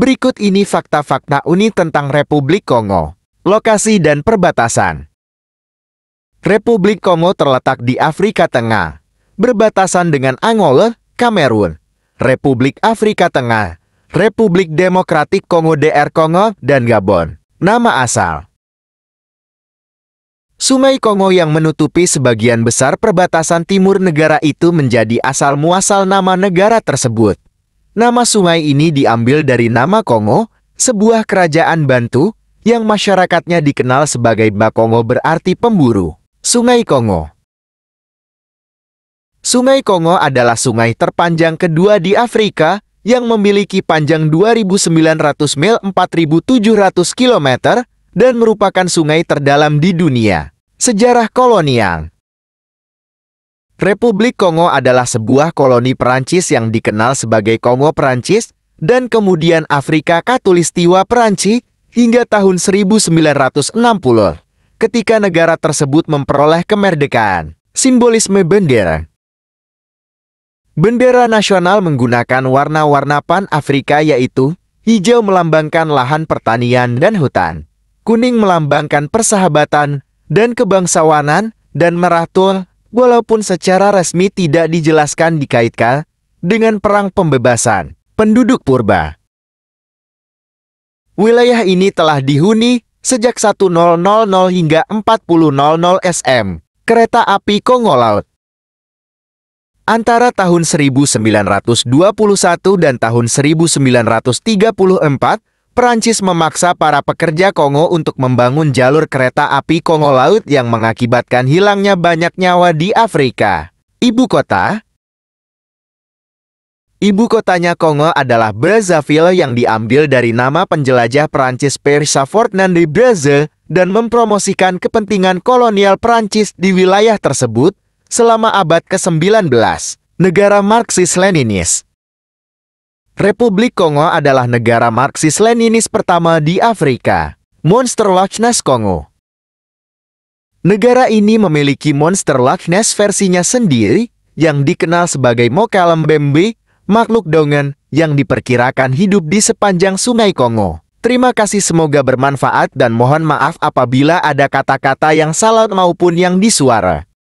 Berikut ini fakta-fakta unik tentang Republik Kongo. Lokasi dan perbatasan Republik Kongo terletak di Afrika Tengah, berbatasan dengan Angola, Kamerun, Republik Afrika Tengah, Republik Demokratik Kongo DR Kongo, dan Gabon. Nama asal Sungai Kongo yang menutupi sebagian besar perbatasan timur negara itu menjadi asal muasal nama negara tersebut. Nama sungai ini diambil dari nama Kongo, sebuah kerajaan Bantu, yang masyarakatnya dikenal sebagai Bakongo berarti pemburu. Sungai Kongo Sungai Kongo adalah sungai terpanjang kedua di Afrika yang memiliki panjang 2.900 mil 4.700 km dan merupakan sungai terdalam di dunia. Sejarah kolonial Republik Kongo adalah sebuah koloni Perancis yang dikenal sebagai Kongo Perancis dan kemudian Afrika Katulistiwa Perancis hingga tahun 1960 ketika negara tersebut memperoleh kemerdekaan. Simbolisme bendera Bendera nasional menggunakan warna-warna pan-Afrika yaitu hijau melambangkan lahan pertanian dan hutan, kuning melambangkan persahabatan dan kebangsawanan, dan merah tul walaupun secara resmi tidak dijelaskan dikaitkan dengan perang pembebasan penduduk purba. Wilayah ini telah dihuni sejak 10.00 hingga 40.00 SM kereta api Kongo Laut. Antara tahun 1921 dan tahun 1934, Perancis memaksa para pekerja Kongo untuk membangun jalur kereta api Kongo Laut yang mengakibatkan hilangnya banyak nyawa di Afrika. Ibu kota, Ibu kotanya Kongo adalah Brazzaville yang diambil dari nama penjelajah Perancis Persa Ferdinand de Brazze dan mempromosikan kepentingan kolonial Perancis di wilayah tersebut selama abad ke-19. Negara Marxis-Leninis Republik Kongo adalah negara Marxis-Leninis pertama di Afrika. Monster Loch Ness Kongo Negara ini memiliki monster Loch Ness versinya sendiri yang dikenal sebagai Mokalembembe, makhluk dongeng yang diperkirakan hidup di sepanjang sungai Kongo. Terima kasih semoga bermanfaat dan mohon maaf apabila ada kata-kata yang salah maupun yang disuara.